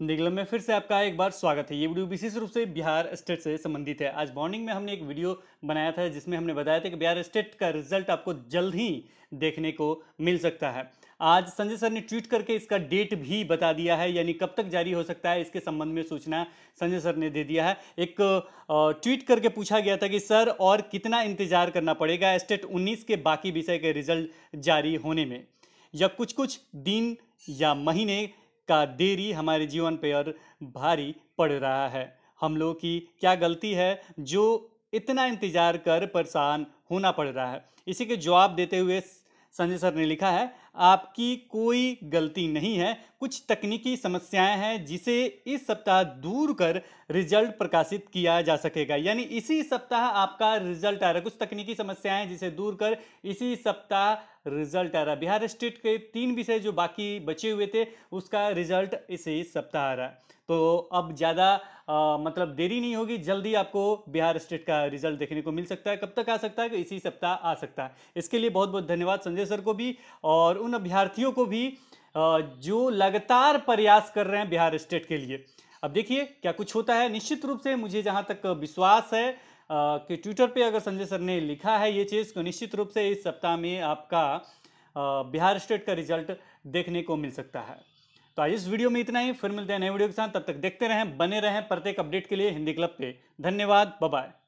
निगलम में फिर से आपका एक बार स्वागत है ये वीडियो विशेष रूप से बिहार स्टेट से संबंधित है आज मॉर्निंग में हमने एक वीडियो बनाया था जिसमें हमने बताया था कि बिहार स्टेट का रिजल्ट आपको जल्द ही देखने को मिल सकता है आज संजय सर ने ट्वीट करके इसका डेट भी बता दिया है यानी कब तक जारी हो सकता है इसके संबंध में सूचना संजय सर ने दे दिया है एक ट्वीट करके पूछा गया था कि सर और कितना इंतजार करना पड़ेगा स्टेट उन्नीस के बाकी विषय के रिजल्ट जारी होने में या कुछ कुछ दिन या महीने का देरी हमारे जीवन पर भारी पड़ रहा है हम लोग की क्या गलती है जो इतना इंतज़ार कर परेशान होना पड़ रहा है इसी के जवाब देते हुए संजय सर ने लिखा है आपकी कोई गलती नहीं है कुछ तकनीकी समस्याएं हैं जिसे इस सप्ताह दूर कर रिजल्ट प्रकाशित किया जा सकेगा यानी इसी सप्ताह आपका रिजल्ट आ रहा है कुछ तकनीकी समस्याएं हैं जिसे दूर कर इसी सप्ताह रिजल्ट आ रहा है बिहार स्टेट के तीन विषय जो बाकी बचे हुए थे उसका रिजल्ट इसी सप्ताह आ रहा है तो अब ज़्यादा मतलब देरी नहीं होगी जल्दी आपको बिहार स्टेट का रिजल्ट देखने को मिल सकता है कब तक आ सकता है इसी सप्ताह आ सकता है इसके लिए बहुत बहुत धन्यवाद संजय सर को भी और उन अभ्यर्थियों को भी जो लगातार प्रयास कर रहे हैं बिहार स्टेट के लिए अब देखिए क्या कुछ होता है निश्चित रूप से मुझे जहाँ तक विश्वास है कि ट्विटर पे अगर संजय सर ने लिखा है ये चीज़ तो निश्चित रूप से इस सप्ताह में आपका बिहार स्टेट का रिजल्ट देखने को मिल सकता है तो आज इस वीडियो में इतना ही फिर मिलते हैं नए वीडियो के साथ तब तक देखते रहें बने रहें प्रत्येक अपडेट के लिए हिंदी क्लब पे धन्यवाद बाय